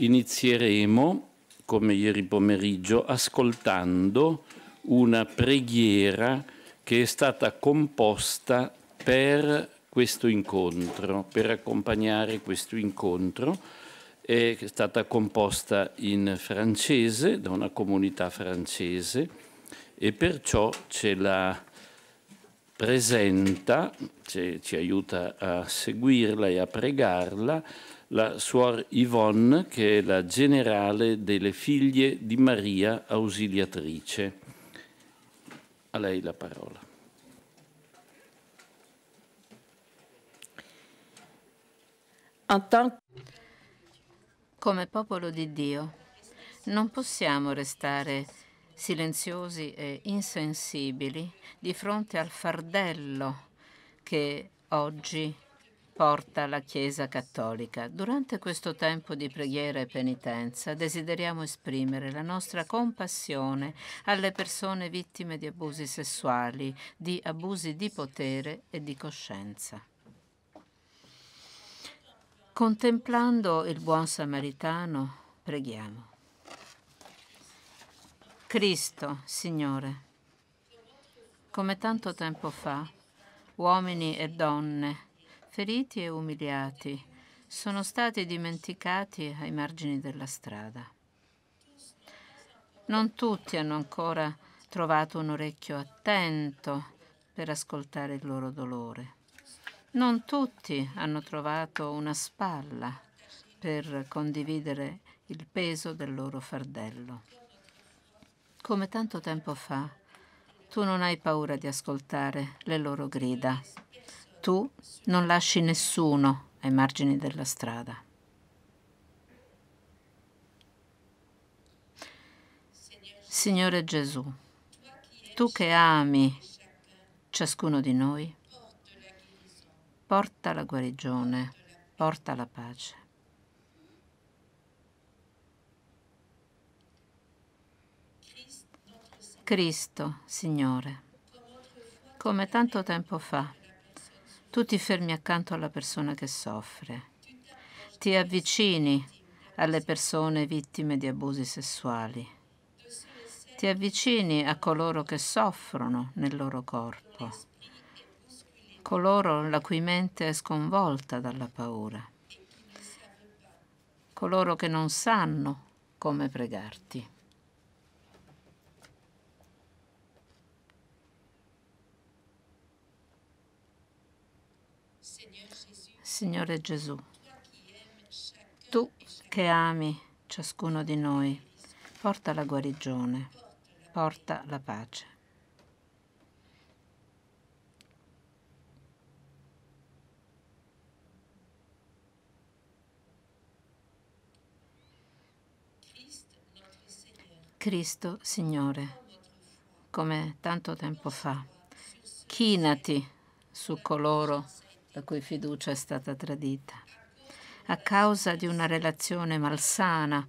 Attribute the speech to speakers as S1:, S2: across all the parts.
S1: Inizieremo, come ieri pomeriggio, ascoltando una preghiera che è stata composta per questo incontro, per accompagnare questo incontro. È stata composta in francese, da una comunità francese, e perciò ce la presenta, ci aiuta a seguirla e a pregarla, la suor Yvonne, che è la generale delle figlie di Maria Ausiliatrice. A lei la parola.
S2: Come popolo di Dio non possiamo restare silenziosi e insensibili di fronte al fardello che oggi porta la Chiesa Cattolica. Durante questo tempo di preghiera e penitenza desideriamo esprimere la nostra compassione alle persone vittime di abusi sessuali, di abusi di potere e di coscienza. Contemplando il buon samaritano, preghiamo. Cristo, Signore, come tanto tempo fa, uomini e donne, feriti e umiliati, sono stati dimenticati ai margini della strada. Non tutti hanno ancora trovato un orecchio attento per ascoltare il loro dolore. Non tutti hanno trovato una spalla per condividere il peso del loro fardello. Come tanto tempo fa, tu non hai paura di ascoltare le loro grida tu non lasci nessuno ai margini della strada. Signore Gesù, tu che ami ciascuno di noi, porta la guarigione, porta la pace. Cristo, Signore, come tanto tempo fa, tu ti fermi accanto alla persona che soffre, ti avvicini alle persone vittime di abusi sessuali, ti avvicini a coloro che soffrono nel loro corpo, coloro la cui mente è sconvolta dalla paura, coloro che non sanno come pregarti.
S3: Signore Gesù,
S2: tu che ami ciascuno di noi, porta la guarigione, porta la pace. Cristo, Signore, come tanto tempo fa, chinati su coloro che la cui fiducia è stata tradita, a causa di una relazione malsana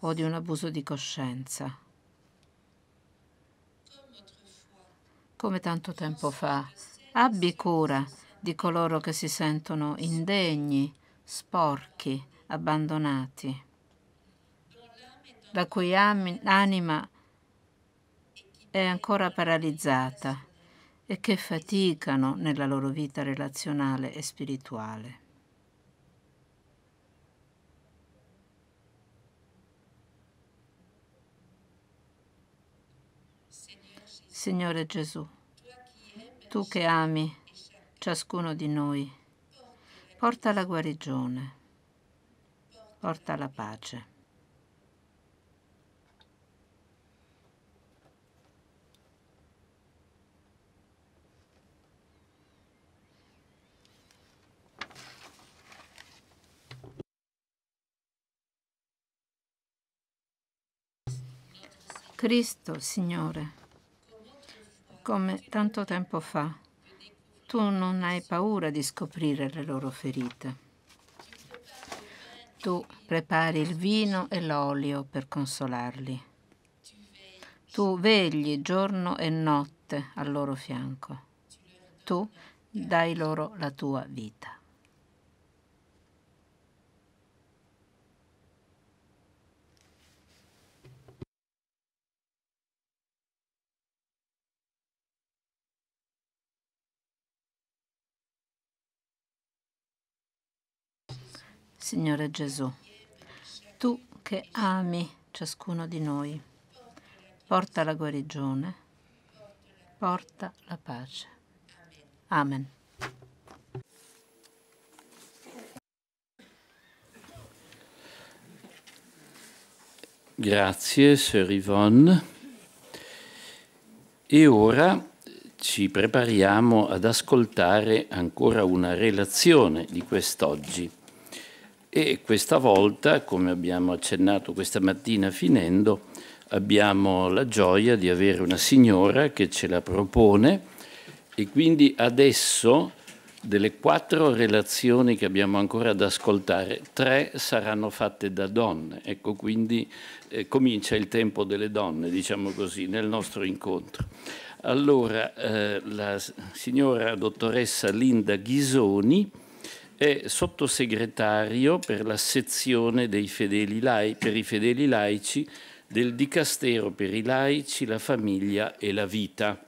S2: o di un abuso di coscienza. Come tanto tempo fa, abbi cura di coloro che si sentono indegni, sporchi, abbandonati, la cui anima è ancora paralizzata e che faticano nella loro vita relazionale e spirituale. Signore Gesù, tu che ami ciascuno di noi, porta la guarigione, porta la pace. Cristo, Signore, come tanto tempo fa, tu non hai paura di scoprire le loro ferite. Tu prepari il vino e l'olio per consolarli. Tu vegli giorno e notte al loro fianco. Tu dai loro la tua vita. Signore Gesù, tu che ami ciascuno di noi, porta la guarigione, porta la pace. Amen.
S1: Grazie, Sir Yvonne. E ora ci prepariamo ad ascoltare ancora una relazione di quest'oggi e questa volta, come abbiamo accennato questa mattina finendo, abbiamo la gioia di avere una signora che ce la propone e quindi adesso delle quattro relazioni che abbiamo ancora da ascoltare, tre saranno fatte da donne. Ecco, quindi eh, comincia il tempo delle donne, diciamo così, nel nostro incontro. Allora, eh, la signora dottoressa Linda Ghisoni è sottosegretario per la sezione laici, per i fedeli laici del Dicastero per i laici, la famiglia e la vita.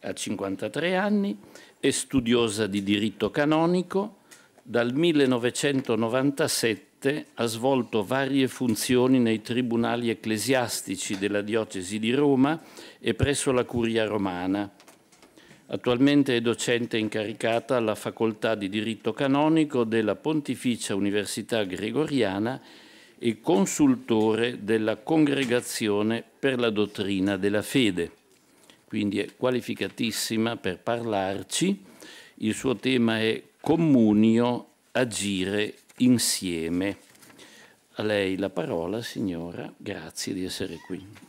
S1: Ha 53 anni, è studiosa di diritto canonico, dal 1997 ha svolto varie funzioni nei tribunali ecclesiastici della diocesi di Roma e presso la Curia romana Attualmente è docente incaricata alla Facoltà di Diritto Canonico della Pontificia Università Gregoriana e consultore della Congregazione per la Dottrina della Fede. Quindi è qualificatissima per parlarci. Il suo tema è Comunio, agire insieme. A lei la parola, signora, grazie di essere qui.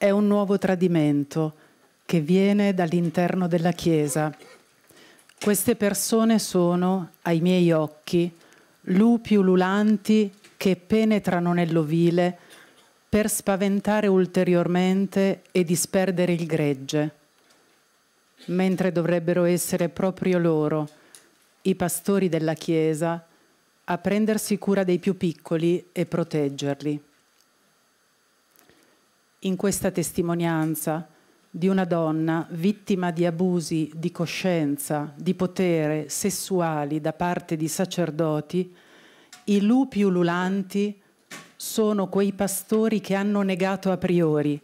S3: è un nuovo tradimento che viene dall'interno della Chiesa. Queste persone sono, ai miei occhi, lupi ululanti che penetrano nell'ovile per spaventare ulteriormente e disperdere il gregge, mentre dovrebbero essere proprio loro, i pastori della Chiesa, a prendersi cura dei più piccoli e proteggerli in questa testimonianza di una donna vittima di abusi di coscienza, di potere sessuali da parte di sacerdoti, i lupi ululanti sono quei pastori che hanno negato a priori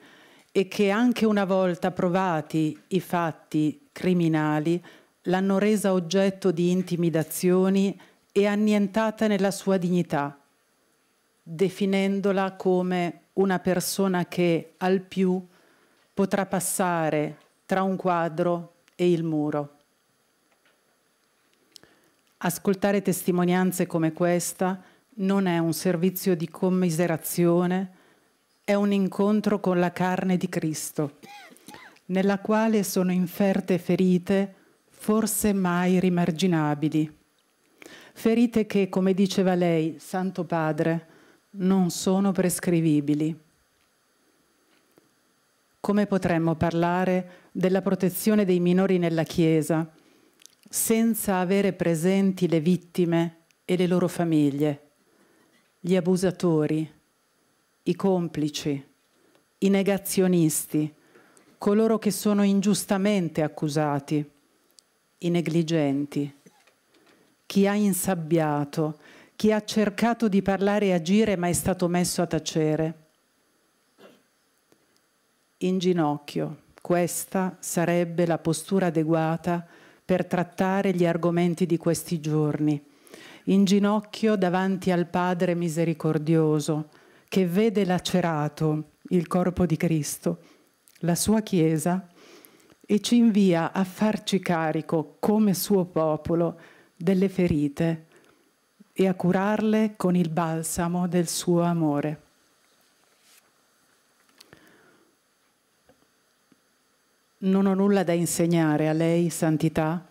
S3: e che anche una volta provati i fatti criminali l'hanno resa oggetto di intimidazioni e annientata nella sua dignità, definendola come una persona che al più potrà passare tra un quadro e il muro. Ascoltare testimonianze come questa non è un servizio di commiserazione, è un incontro con la carne di Cristo, nella quale sono inferte ferite forse mai rimarginabili. Ferite che, come diceva lei, Santo Padre, non sono prescrivibili. Come potremmo parlare della protezione dei minori nella Chiesa senza avere presenti le vittime e le loro famiglie, gli abusatori, i complici, i negazionisti, coloro che sono ingiustamente accusati, i negligenti, chi ha insabbiato, chi ha cercato di parlare e agire ma è stato messo a tacere. In ginocchio, questa sarebbe la postura adeguata per trattare gli argomenti di questi giorni. In ginocchio davanti al Padre misericordioso, che vede lacerato il corpo di Cristo, la sua Chiesa, e ci invia a farci carico come suo popolo delle ferite e a curarle con il balsamo del suo amore. Non ho nulla da insegnare a lei, Santità,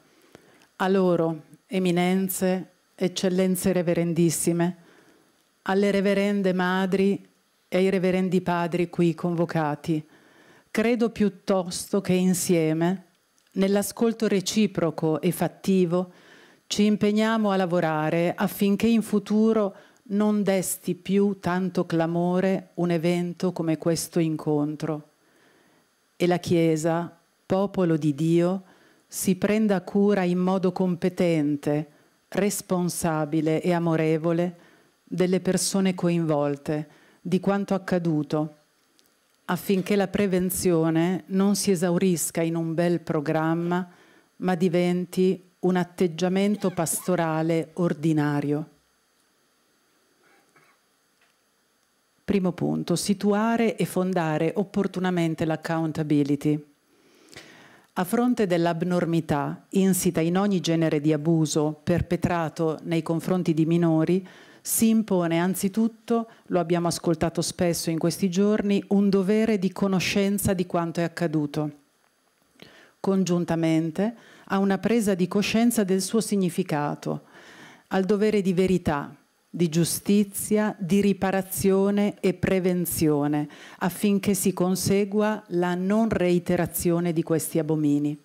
S3: a loro, eminenze, eccellenze reverendissime, alle reverende madri e ai reverendi padri qui convocati. Credo piuttosto che insieme, nell'ascolto reciproco e fattivo, ci impegniamo a lavorare affinché in futuro non desti più tanto clamore un evento come questo incontro e la Chiesa, popolo di Dio, si prenda cura in modo competente, responsabile e amorevole delle persone coinvolte, di quanto accaduto, affinché la prevenzione non si esaurisca in un bel programma, ma diventi un atteggiamento pastorale ordinario. Primo punto, situare e fondare opportunamente l'accountability. A fronte dell'abnormità insita in ogni genere di abuso perpetrato nei confronti di minori, si impone anzitutto, lo abbiamo ascoltato spesso in questi giorni, un dovere di conoscenza di quanto è accaduto. Congiuntamente, a una presa di coscienza del suo significato, al dovere di verità, di giustizia, di riparazione e prevenzione affinché si consegua la non reiterazione di questi abomini.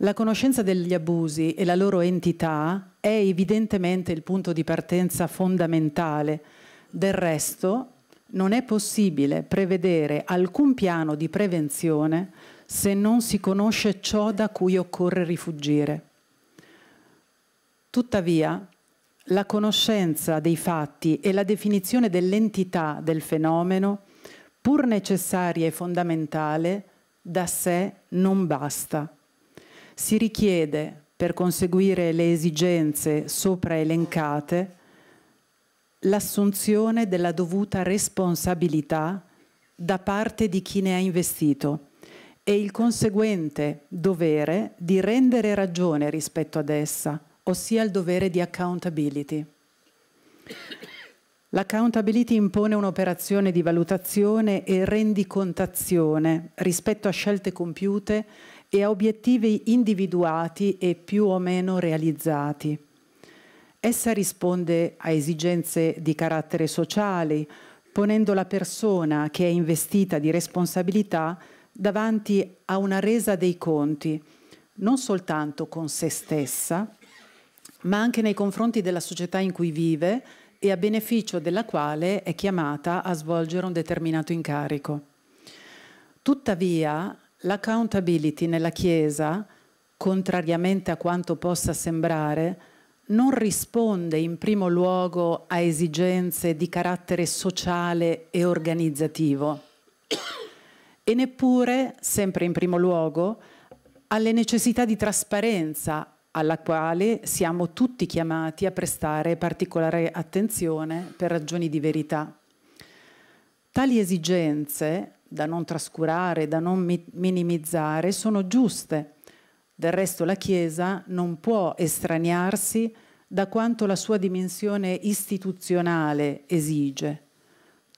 S3: La conoscenza degli abusi e la loro entità è evidentemente il punto di partenza fondamentale. Del resto, non è possibile prevedere alcun piano di prevenzione se non si conosce ciò da cui occorre rifugire. Tuttavia, la conoscenza dei fatti e la definizione dell'entità del fenomeno, pur necessaria e fondamentale, da sé non basta. Si richiede, per conseguire le esigenze sopra elencate, l'assunzione della dovuta responsabilità da parte di chi ne ha investito e il conseguente dovere di rendere ragione rispetto ad essa, ossia il dovere di accountability. L'accountability impone un'operazione di valutazione e rendicontazione rispetto a scelte compiute e a obiettivi individuati e più o meno realizzati. Essa risponde a esigenze di carattere sociale, ponendo la persona che è investita di responsabilità davanti a una resa dei conti, non soltanto con se stessa, ma anche nei confronti della società in cui vive e a beneficio della quale è chiamata a svolgere un determinato incarico. Tuttavia, l'accountability nella Chiesa, contrariamente a quanto possa sembrare, non risponde in primo luogo a esigenze di carattere sociale e organizzativo e neppure, sempre in primo luogo, alle necessità di trasparenza alla quale siamo tutti chiamati a prestare particolare attenzione per ragioni di verità. Tali esigenze, da non trascurare, da non minimizzare, sono giuste. Del resto la Chiesa non può estraniarsi da quanto la sua dimensione istituzionale esige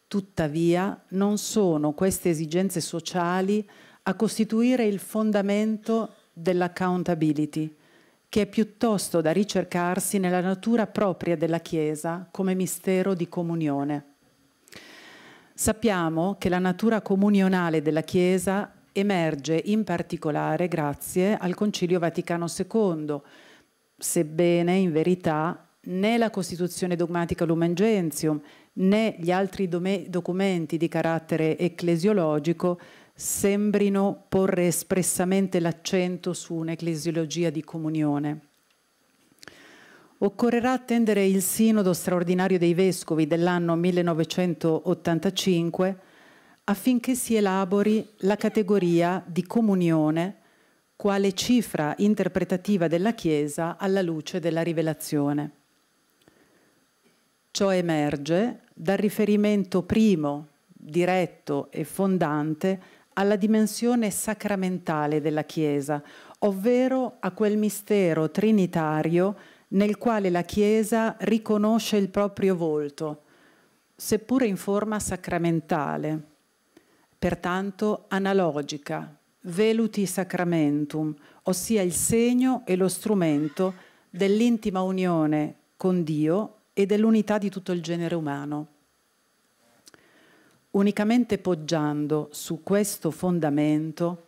S3: Tuttavia non sono queste esigenze sociali a costituire il fondamento dell'accountability, che è piuttosto da ricercarsi nella natura propria della Chiesa come mistero di comunione. Sappiamo che la natura comunionale della Chiesa emerge in particolare grazie al Concilio Vaticano II, sebbene in verità né la Costituzione dogmatica Lumen Gentium né gli altri documenti di carattere ecclesiologico sembrino porre espressamente l'accento su un'ecclesiologia di comunione. Occorrerà attendere il Sinodo straordinario dei Vescovi dell'anno 1985 affinché si elabori la categoria di comunione quale cifra interpretativa della Chiesa alla luce della rivelazione. Ciò emerge dal riferimento primo, diretto e fondante alla dimensione sacramentale della Chiesa, ovvero a quel mistero trinitario nel quale la Chiesa riconosce il proprio volto, seppure in forma sacramentale, pertanto analogica, veluti sacramentum, ossia il segno e lo strumento dell'intima unione con Dio e dell'unità di tutto il genere umano. Unicamente poggiando su questo fondamento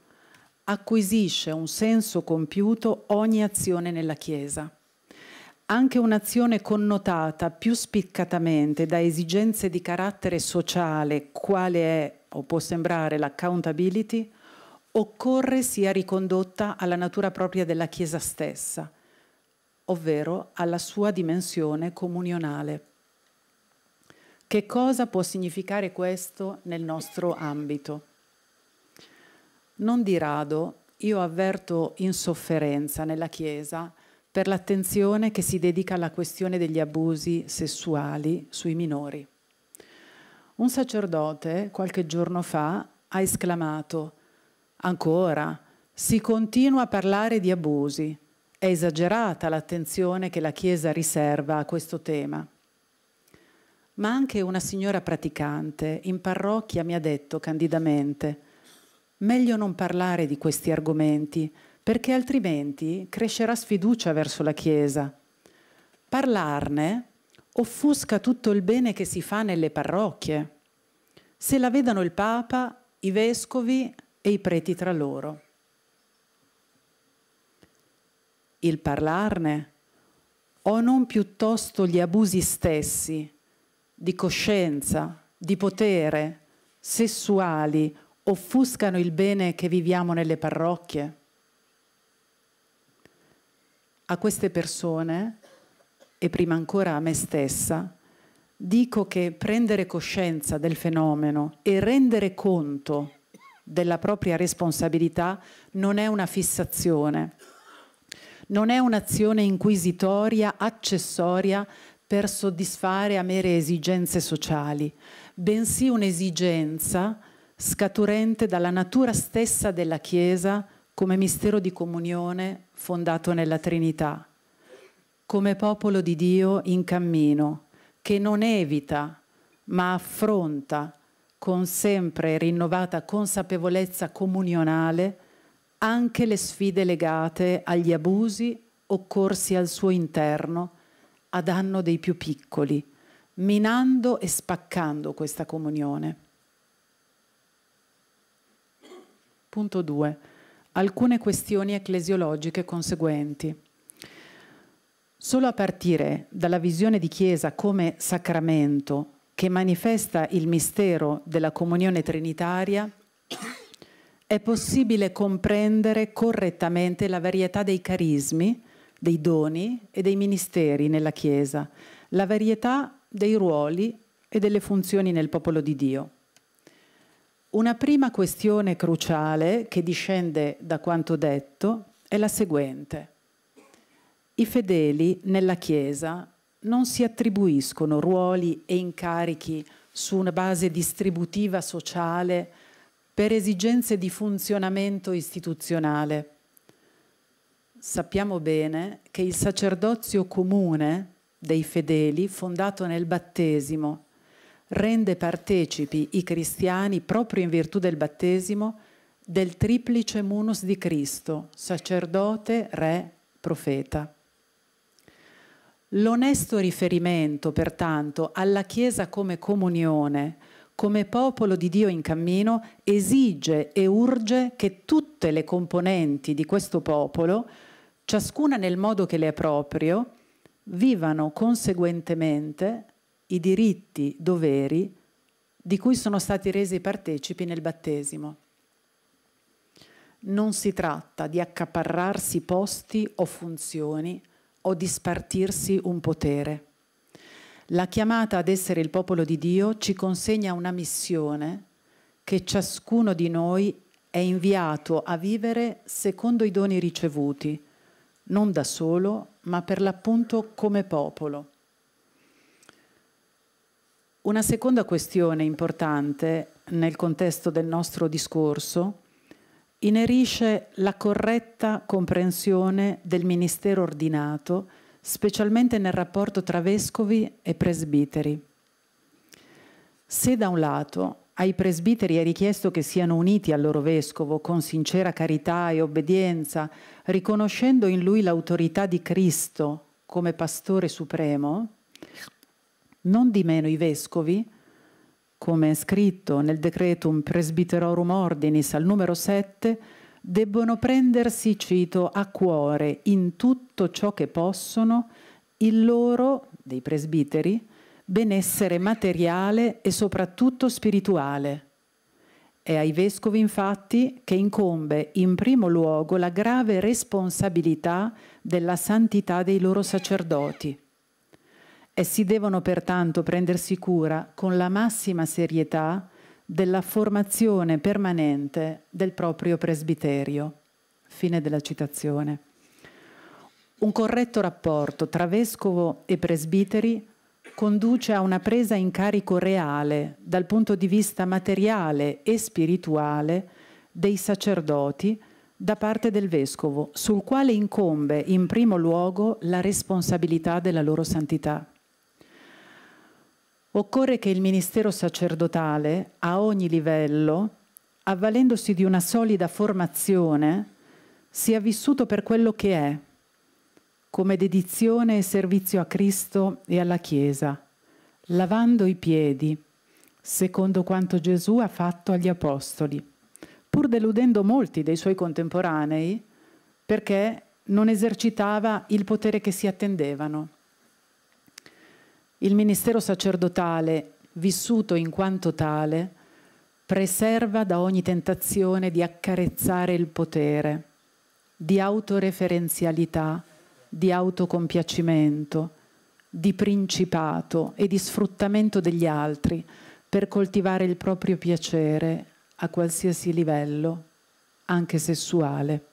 S3: acquisisce un senso compiuto ogni azione nella Chiesa anche un'azione connotata più spiccatamente da esigenze di carattere sociale, quale è o può sembrare l'accountability, occorre sia ricondotta alla natura propria della Chiesa stessa, ovvero alla sua dimensione comunionale. Che cosa può significare questo nel nostro ambito? Non di rado io avverto insofferenza nella Chiesa per l'attenzione che si dedica alla questione degli abusi sessuali sui minori. Un sacerdote qualche giorno fa ha esclamato, ancora, si continua a parlare di abusi, è esagerata l'attenzione che la Chiesa riserva a questo tema. Ma anche una signora praticante in parrocchia mi ha detto candidamente, meglio non parlare di questi argomenti perché altrimenti crescerà sfiducia verso la Chiesa. Parlarne offusca tutto il bene che si fa nelle parrocchie. Se la vedano il Papa, i vescovi e i preti tra loro. il parlarne o non piuttosto gli abusi stessi di coscienza, di potere, sessuali, offuscano il bene che viviamo nelle parrocchie? A queste persone, e prima ancora a me stessa, dico che prendere coscienza del fenomeno e rendere conto della propria responsabilità non è una fissazione, non è un'azione inquisitoria, accessoria per soddisfare a mere esigenze sociali, bensì un'esigenza scaturente dalla natura stessa della Chiesa come mistero di comunione fondato nella Trinità, come popolo di Dio in cammino, che non evita ma affronta con sempre rinnovata consapevolezza comunionale anche le sfide legate agli abusi occorsi al suo interno a danno dei più piccoli, minando e spaccando questa comunione. Punto 2. Alcune questioni ecclesiologiche conseguenti. Solo a partire dalla visione di Chiesa come sacramento che manifesta il mistero della comunione trinitaria, è possibile comprendere correttamente la varietà dei carismi, dei doni e dei ministeri nella Chiesa, la varietà dei ruoli e delle funzioni nel popolo di Dio. Una prima questione cruciale che discende da quanto detto è la seguente. I fedeli nella Chiesa non si attribuiscono ruoli e incarichi su una base distributiva sociale per esigenze di funzionamento istituzionale. Sappiamo bene che il sacerdozio comune dei fedeli, fondato nel battesimo, rende partecipi i cristiani, proprio in virtù del battesimo, del triplice munus di Cristo, sacerdote, re, profeta. L'onesto riferimento, pertanto, alla Chiesa come comunione, come popolo di Dio in cammino, esige e urge che tutte le componenti di questo popolo, ciascuna nel modo che le è proprio, vivano conseguentemente i diritti, doveri di cui sono stati resi partecipi nel battesimo. Non si tratta di accaparrarsi posti o funzioni o di spartirsi un potere. La chiamata ad essere il popolo di Dio ci consegna una missione che ciascuno di noi è inviato a vivere secondo i doni ricevuti, non da solo, ma per l'appunto come popolo. Una seconda questione importante nel contesto del nostro discorso inerisce la corretta comprensione del ministero ordinato specialmente nel rapporto tra vescovi e presbiteri. Se da un lato ai presbiteri è richiesto che siano uniti al loro vescovo con sincera carità e obbedienza, riconoscendo in lui l'autorità di Cristo come pastore supremo, non di meno i vescovi, come è scritto nel decretum Presbiterorum Ordinis al numero 7, debbono prendersi, cito, a cuore in tutto ciò che possono il loro, dei presbiteri, benessere materiale e soprattutto spirituale. È ai vescovi infatti che incombe in primo luogo la grave responsabilità della santità dei loro sacerdoti. Essi devono pertanto prendersi cura con la massima serietà della formazione permanente del proprio presbiterio. Fine della citazione. Un corretto rapporto tra vescovo e presbiteri conduce a una presa in carico reale dal punto di vista materiale e spirituale dei sacerdoti da parte del vescovo, sul quale incombe in primo luogo la responsabilità della loro santità. Occorre che il ministero sacerdotale, a ogni livello, avvalendosi di una solida formazione, sia vissuto per quello che è, come dedizione e servizio a Cristo e alla Chiesa, lavando i piedi, secondo quanto Gesù ha fatto agli Apostoli, pur deludendo molti dei suoi contemporanei, perché non esercitava il potere che si attendevano. Il ministero sacerdotale, vissuto in quanto tale, preserva da ogni tentazione di accarezzare il potere, di autoreferenzialità, di autocompiacimento, di principato e di sfruttamento degli altri per coltivare il proprio piacere a qualsiasi livello, anche sessuale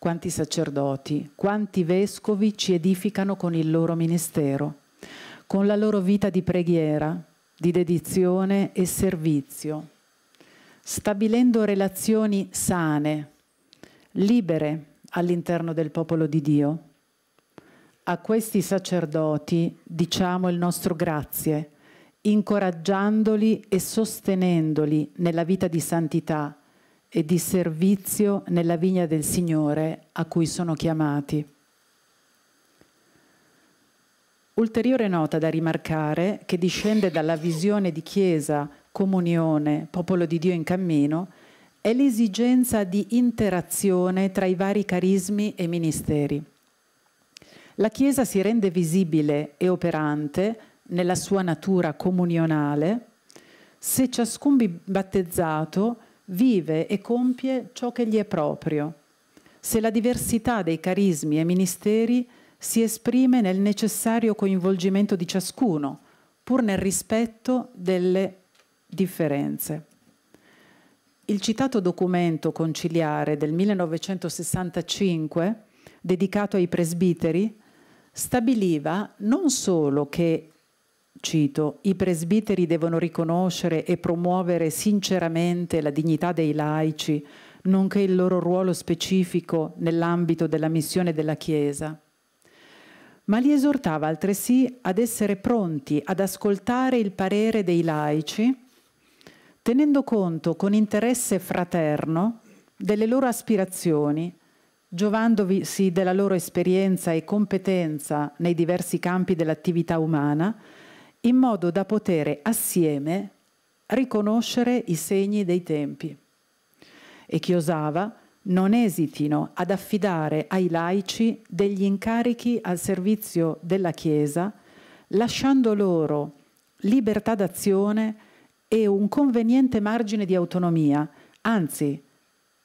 S3: quanti sacerdoti, quanti vescovi ci edificano con il loro ministero, con la loro vita di preghiera, di dedizione e servizio, stabilendo relazioni sane, libere all'interno del popolo di Dio. A questi sacerdoti diciamo il nostro grazie, incoraggiandoli e sostenendoli nella vita di santità e di servizio nella vigna del Signore a cui sono chiamati. Ulteriore nota da rimarcare, che discende dalla visione di Chiesa, comunione, popolo di Dio in cammino, è l'esigenza di interazione tra i vari carismi e ministeri. La Chiesa si rende visibile e operante nella sua natura comunionale se ciascun battezzato vive e compie ciò che gli è proprio. Se la diversità dei carismi e ministeri si esprime nel necessario coinvolgimento di ciascuno, pur nel rispetto delle differenze. Il citato documento conciliare del 1965, dedicato ai presbiteri, stabiliva non solo che Cito, i presbiteri devono riconoscere e promuovere sinceramente la dignità dei laici, nonché il loro ruolo specifico nell'ambito della missione della Chiesa. Ma li esortava altresì ad essere pronti ad ascoltare il parere dei laici, tenendo conto con interesse fraterno delle loro aspirazioni, giovandosi della loro esperienza e competenza nei diversi campi dell'attività umana, in modo da poter assieme riconoscere i segni dei tempi e chi osava non esitino ad affidare ai laici degli incarichi al servizio della Chiesa, lasciando loro libertà d'azione e un conveniente margine di autonomia, anzi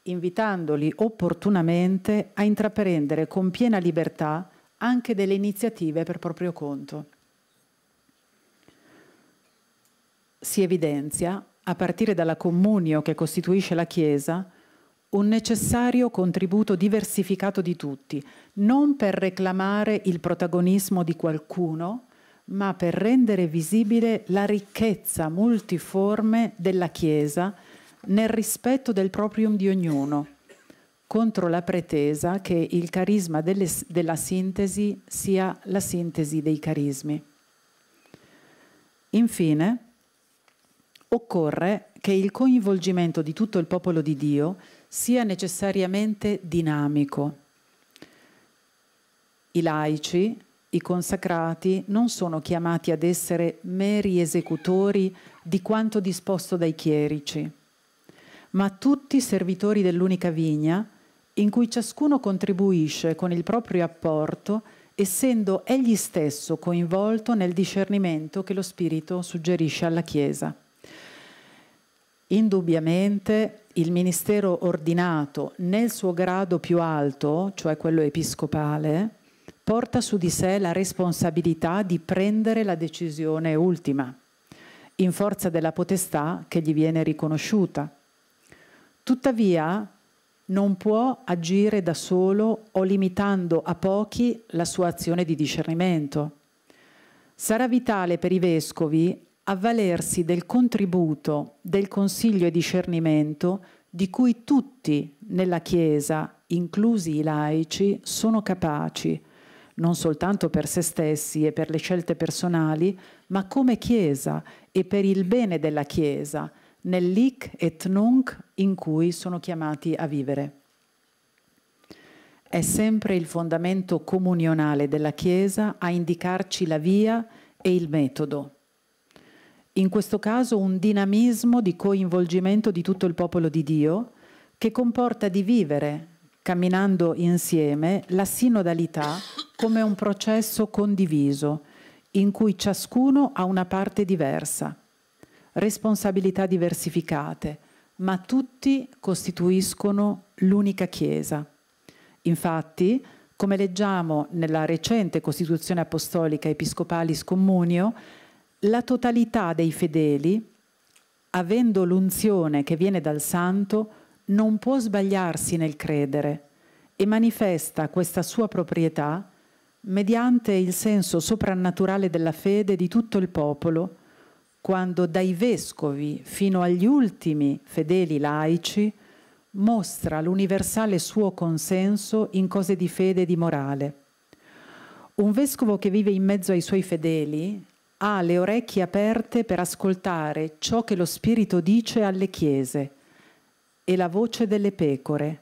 S3: invitandoli opportunamente a intraprendere con piena libertà anche delle iniziative per proprio conto. si evidenzia, a partire dalla comunio che costituisce la Chiesa, un necessario contributo diversificato di tutti, non per reclamare il protagonismo di qualcuno, ma per rendere visibile la ricchezza multiforme della Chiesa nel rispetto del proprium di ognuno, contro la pretesa che il carisma delle, della sintesi sia la sintesi dei carismi. Infine, occorre che il coinvolgimento di tutto il popolo di Dio sia necessariamente dinamico. I laici, i consacrati, non sono chiamati ad essere meri esecutori di quanto disposto dai chierici, ma tutti servitori dell'unica vigna in cui ciascuno contribuisce con il proprio apporto essendo egli stesso coinvolto nel discernimento che lo Spirito suggerisce alla Chiesa indubbiamente il ministero ordinato nel suo grado più alto, cioè quello episcopale, porta su di sé la responsabilità di prendere la decisione ultima, in forza della potestà che gli viene riconosciuta. Tuttavia, non può agire da solo o limitando a pochi la sua azione di discernimento. Sarà vitale per i vescovi avvalersi del contributo del consiglio e discernimento di cui tutti nella Chiesa, inclusi i laici, sono capaci, non soltanto per se stessi e per le scelte personali, ma come Chiesa e per il bene della Chiesa, nell'ic et nunc in cui sono chiamati a vivere. È sempre il fondamento comunionale della Chiesa a indicarci la via e il metodo in questo caso un dinamismo di coinvolgimento di tutto il popolo di Dio che comporta di vivere, camminando insieme, la sinodalità come un processo condiviso in cui ciascuno ha una parte diversa, responsabilità diversificate, ma tutti costituiscono l'unica Chiesa. Infatti, come leggiamo nella recente Costituzione Apostolica Episcopalis Communio, la totalità dei fedeli, avendo l'unzione che viene dal Santo, non può sbagliarsi nel credere e manifesta questa sua proprietà mediante il senso soprannaturale della fede di tutto il popolo, quando dai vescovi fino agli ultimi fedeli laici mostra l'universale suo consenso in cose di fede e di morale. Un vescovo che vive in mezzo ai suoi fedeli ha le orecchie aperte per ascoltare ciò che lo Spirito dice alle chiese e la voce delle pecore,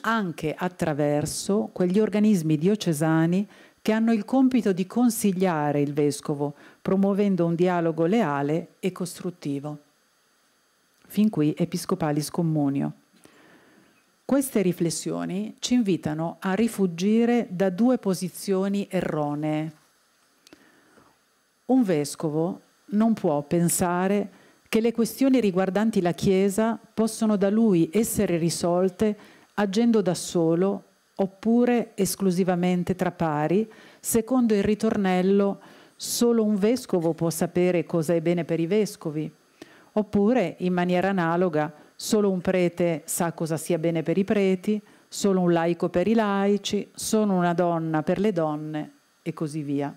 S3: anche attraverso quegli organismi diocesani che hanno il compito di consigliare il vescovo, promuovendo un dialogo leale e costruttivo. Fin qui Episcopali Communio. Queste riflessioni ci invitano a rifugire da due posizioni erronee un vescovo non può pensare che le questioni riguardanti la Chiesa possono da lui essere risolte agendo da solo oppure esclusivamente tra pari, secondo il ritornello solo un vescovo può sapere cosa è bene per i vescovi, oppure in maniera analoga solo un prete sa cosa sia bene per i preti, solo un laico per i laici, solo una donna per le donne e così via.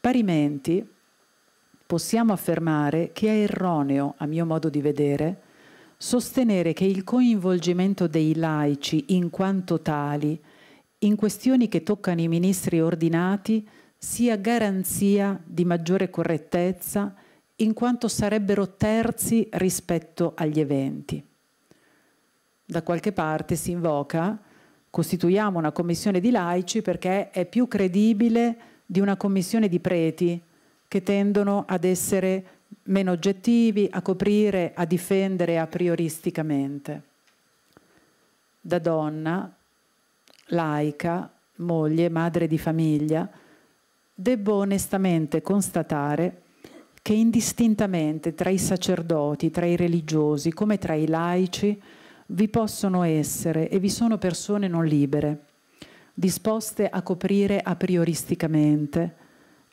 S3: Parimenti, possiamo affermare che è erroneo, a mio modo di vedere, sostenere che il coinvolgimento dei laici in quanto tali in questioni che toccano i ministri ordinati sia garanzia di maggiore correttezza in quanto sarebbero terzi rispetto agli eventi. Da qualche parte si invoca costituiamo una commissione di laici perché è più credibile di una commissione di preti che tendono ad essere meno oggettivi, a coprire, a difendere a prioristicamente. Da donna, laica, moglie, madre di famiglia, debbo onestamente constatare che indistintamente tra i sacerdoti, tra i religiosi, come tra i laici, vi possono essere e vi sono persone non libere, disposte a coprire a prioristicamente,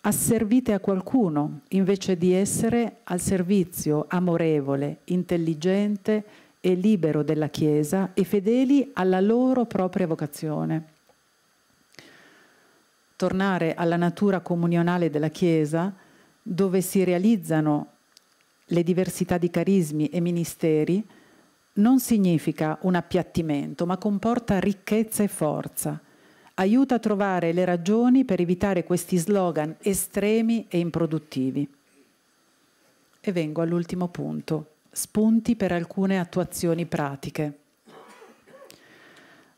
S3: asservite a qualcuno invece di essere al servizio amorevole, intelligente e libero della Chiesa e fedeli alla loro propria vocazione. Tornare alla natura comunionale della Chiesa, dove si realizzano le diversità di carismi e ministeri, non significa un appiattimento, ma comporta ricchezza e forza – aiuta a trovare le ragioni per evitare questi slogan estremi e improduttivi. E vengo all'ultimo punto, spunti per alcune attuazioni pratiche.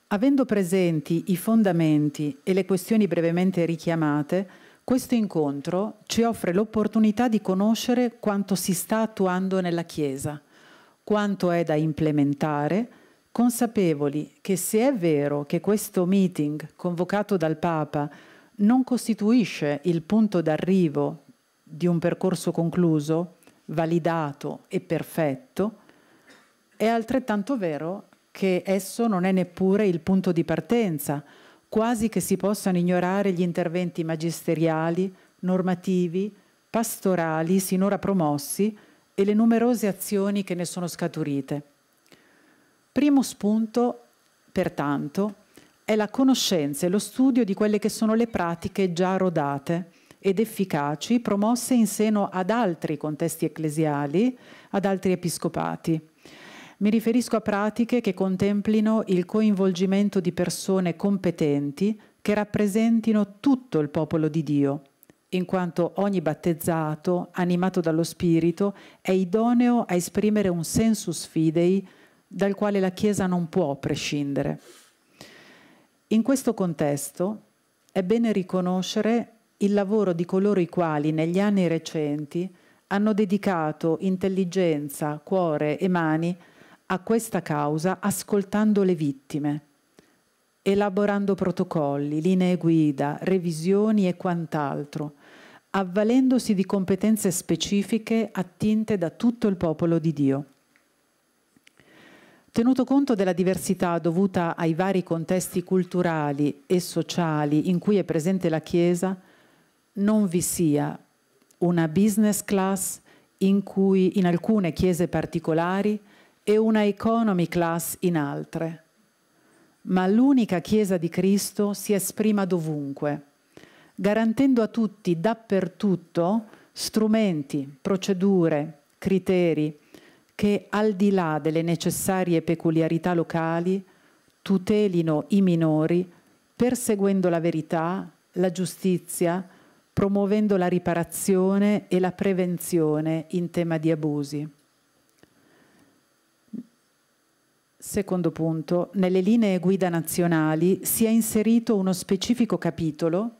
S3: Avendo presenti i fondamenti e le questioni brevemente richiamate, questo incontro ci offre l'opportunità di conoscere quanto si sta attuando nella Chiesa, quanto è da implementare, consapevoli che se è vero che questo meeting convocato dal Papa non costituisce il punto d'arrivo di un percorso concluso, validato e perfetto, è altrettanto vero che esso non è neppure il punto di partenza, quasi che si possano ignorare gli interventi magisteriali, normativi, pastorali sinora promossi e le numerose azioni che ne sono scaturite. Primo spunto, pertanto, è la conoscenza e lo studio di quelle che sono le pratiche già rodate ed efficaci promosse in seno ad altri contesti ecclesiali, ad altri episcopati. Mi riferisco a pratiche che contemplino il coinvolgimento di persone competenti che rappresentino tutto il popolo di Dio, in quanto ogni battezzato, animato dallo Spirito, è idoneo a esprimere un sensus fidei dal quale la Chiesa non può prescindere. In questo contesto è bene riconoscere il lavoro di coloro i quali negli anni recenti hanno dedicato intelligenza, cuore e mani a questa causa ascoltando le vittime, elaborando protocolli, linee guida, revisioni e quant'altro, avvalendosi di competenze specifiche attinte da tutto il popolo di Dio. Tenuto conto della diversità dovuta ai vari contesti culturali e sociali in cui è presente la Chiesa, non vi sia una business class in, cui, in alcune chiese particolari e una economy class in altre. Ma l'unica Chiesa di Cristo si esprima dovunque, garantendo a tutti dappertutto strumenti, procedure, criteri, che al di là delle necessarie peculiarità locali tutelino i minori perseguendo la verità, la giustizia, promuovendo la riparazione e la prevenzione in tema di abusi. Secondo punto, nelle linee guida nazionali si è inserito uno specifico capitolo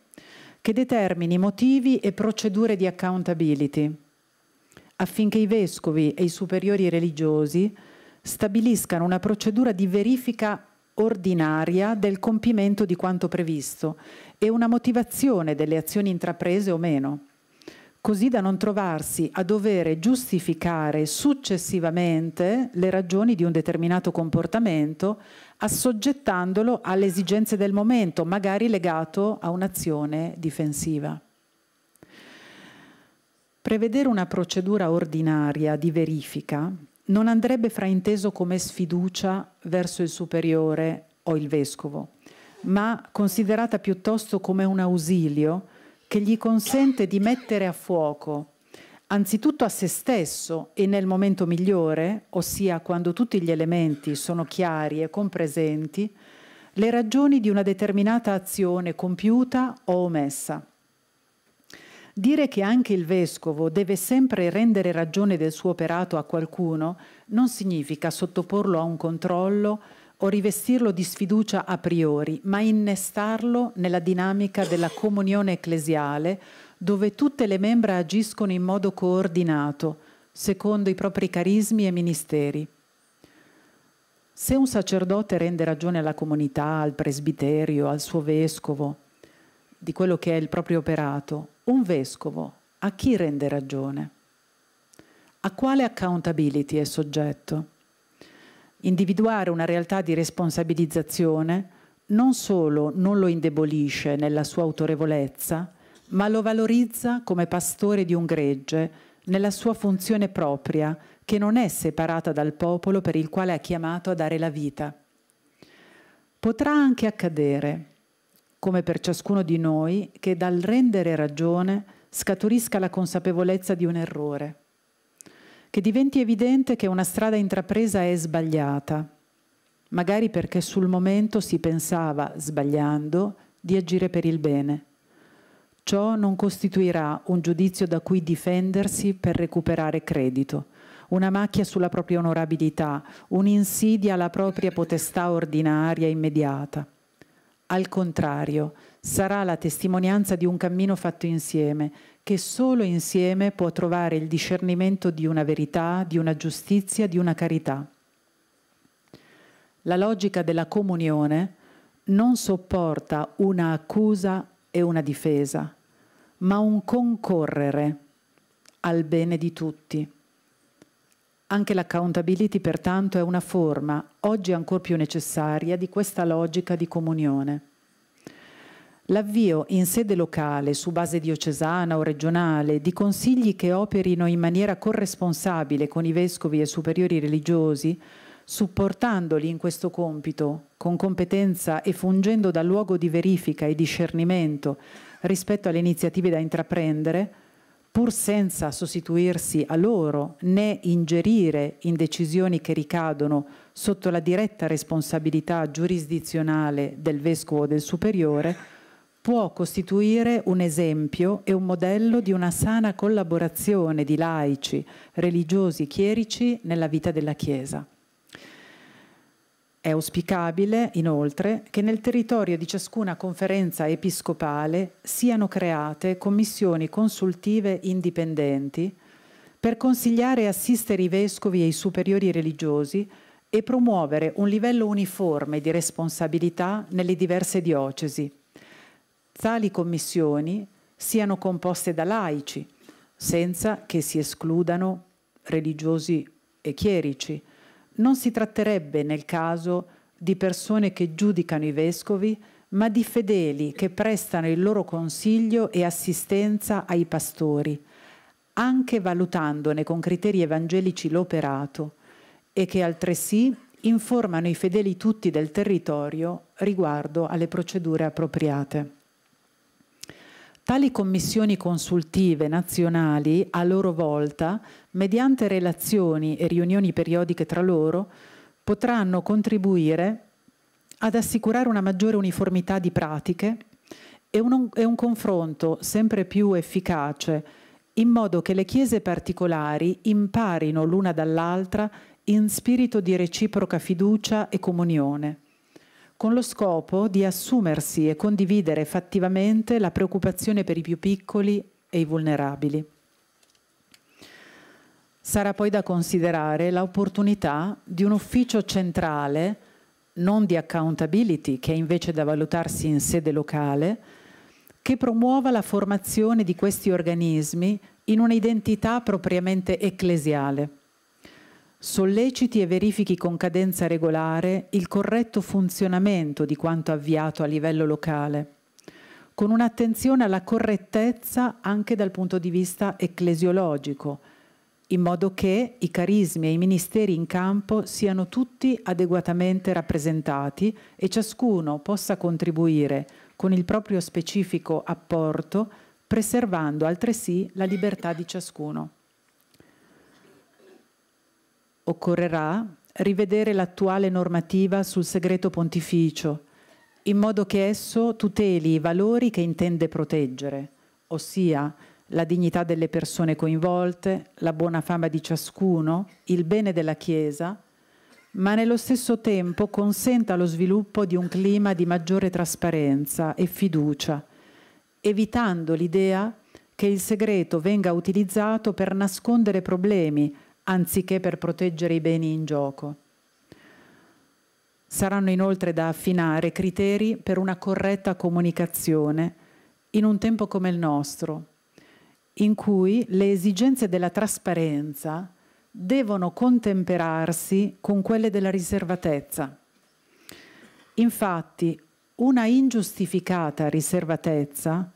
S3: che determini motivi e procedure di accountability affinché i vescovi e i superiori religiosi stabiliscano una procedura di verifica ordinaria del compimento di quanto previsto e una motivazione delle azioni intraprese o meno, così da non trovarsi a dovere giustificare successivamente le ragioni di un determinato comportamento, assoggettandolo alle esigenze del momento, magari legato a un'azione difensiva. Prevedere una procedura ordinaria di verifica non andrebbe frainteso come sfiducia verso il superiore o il vescovo, ma considerata piuttosto come un ausilio che gli consente di mettere a fuoco anzitutto a se stesso e nel momento migliore, ossia quando tutti gli elementi sono chiari e compresenti, le ragioni di una determinata azione compiuta o omessa. Dire che anche il vescovo deve sempre rendere ragione del suo operato a qualcuno non significa sottoporlo a un controllo o rivestirlo di sfiducia a priori, ma innestarlo nella dinamica della comunione ecclesiale dove tutte le membra agiscono in modo coordinato, secondo i propri carismi e ministeri. Se un sacerdote rende ragione alla comunità, al presbiterio, al suo vescovo, di quello che è il proprio operato, un vescovo a chi rende ragione? A quale accountability è soggetto? Individuare una realtà di responsabilizzazione non solo non lo indebolisce nella sua autorevolezza, ma lo valorizza come pastore di un gregge nella sua funzione propria, che non è separata dal popolo per il quale ha chiamato a dare la vita. Potrà anche accadere come per ciascuno di noi, che dal rendere ragione scaturisca la consapevolezza di un errore, che diventi evidente che una strada intrapresa è sbagliata, magari perché sul momento si pensava, sbagliando, di agire per il bene. Ciò non costituirà un giudizio da cui difendersi per recuperare credito, una macchia sulla propria onorabilità, un'insidia alla propria potestà ordinaria immediata. Al contrario, sarà la testimonianza di un cammino fatto insieme, che solo insieme può trovare il discernimento di una verità, di una giustizia, di una carità. La logica della comunione non sopporta una accusa e una difesa, ma un concorrere al bene di tutti. Anche l'accountability pertanto è una forma oggi ancor più necessaria di questa logica di comunione. L'avvio in sede locale, su base diocesana o regionale, di consigli che operino in maniera corresponsabile con i vescovi e superiori religiosi, supportandoli in questo compito con competenza e fungendo da luogo di verifica e discernimento rispetto alle iniziative da intraprendere, pur senza sostituirsi a loro né ingerire in decisioni che ricadono sotto la diretta responsabilità giurisdizionale del vescovo o del superiore, può costituire un esempio e un modello di una sana collaborazione di laici, religiosi, chierici nella vita della Chiesa. È auspicabile, inoltre, che nel territorio di ciascuna conferenza episcopale siano create commissioni consultive indipendenti per consigliare e assistere i vescovi e i superiori religiosi e promuovere un livello uniforme di responsabilità nelle diverse diocesi. Tali commissioni siano composte da laici, senza che si escludano religiosi e chierici, non si tratterebbe nel caso di persone che giudicano i vescovi, ma di fedeli che prestano il loro consiglio e assistenza ai pastori, anche valutandone con criteri evangelici l'operato, e che altresì informano i fedeli tutti del territorio riguardo alle procedure appropriate. Tali commissioni consultive nazionali, a loro volta, mediante relazioni e riunioni periodiche tra loro, potranno contribuire ad assicurare una maggiore uniformità di pratiche e un, e un confronto sempre più efficace in modo che le chiese particolari imparino l'una dall'altra in spirito di reciproca fiducia e comunione, con lo scopo di assumersi e condividere fattivamente la preoccupazione per i più piccoli e i vulnerabili. Sarà poi da considerare l'opportunità di un ufficio centrale, non di accountability, che è invece da valutarsi in sede locale, che promuova la formazione di questi organismi in un'identità propriamente ecclesiale. Solleciti e verifichi con cadenza regolare il corretto funzionamento di quanto avviato a livello locale, con un'attenzione alla correttezza anche dal punto di vista ecclesiologico, in modo che i carismi e i ministeri in campo siano tutti adeguatamente rappresentati e ciascuno possa contribuire con il proprio specifico apporto, preservando altresì la libertà di ciascuno. Occorrerà rivedere l'attuale normativa sul segreto pontificio, in modo che esso tuteli i valori che intende proteggere, ossia la dignità delle persone coinvolte, la buona fama di ciascuno, il bene della Chiesa, ma nello stesso tempo consenta lo sviluppo di un clima di maggiore trasparenza e fiducia, evitando l'idea che il segreto venga utilizzato per nascondere problemi anziché per proteggere i beni in gioco. Saranno inoltre da affinare criteri per una corretta comunicazione in un tempo come il nostro, in cui le esigenze della trasparenza devono contemperarsi con quelle della riservatezza. Infatti, una ingiustificata riservatezza,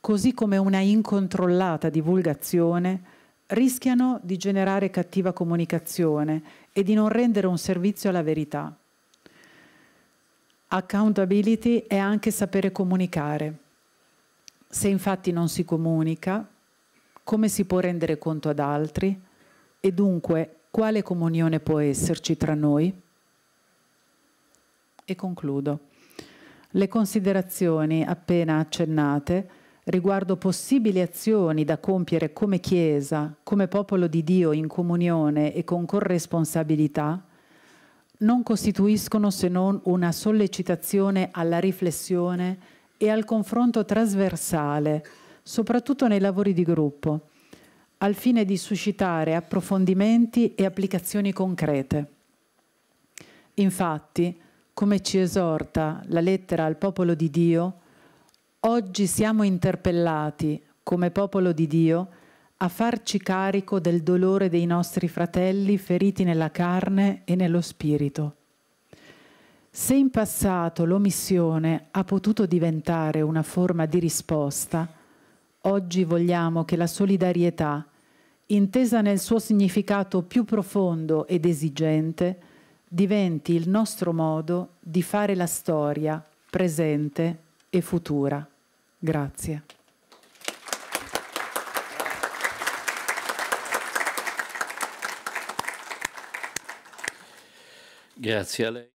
S3: così come una incontrollata divulgazione, rischiano di generare cattiva comunicazione e di non rendere un servizio alla verità. Accountability è anche sapere comunicare. Se infatti non si comunica, come si può rendere conto ad altri e dunque quale comunione può esserci tra noi? E concludo. Le considerazioni appena accennate riguardo possibili azioni da compiere come Chiesa, come popolo di Dio in comunione e con corresponsabilità, non costituiscono se non una sollecitazione alla riflessione e al confronto trasversale soprattutto nei lavori di gruppo, al fine di suscitare approfondimenti e applicazioni concrete. Infatti, come ci esorta la lettera al popolo di Dio, oggi siamo interpellati, come popolo di Dio, a farci carico del dolore dei nostri fratelli feriti nella carne e nello spirito. Se in passato l'omissione ha potuto diventare una forma di risposta, Oggi vogliamo che la solidarietà, intesa nel suo significato più profondo ed esigente, diventi il nostro modo di fare la storia presente e futura. Grazie. Grazie a lei.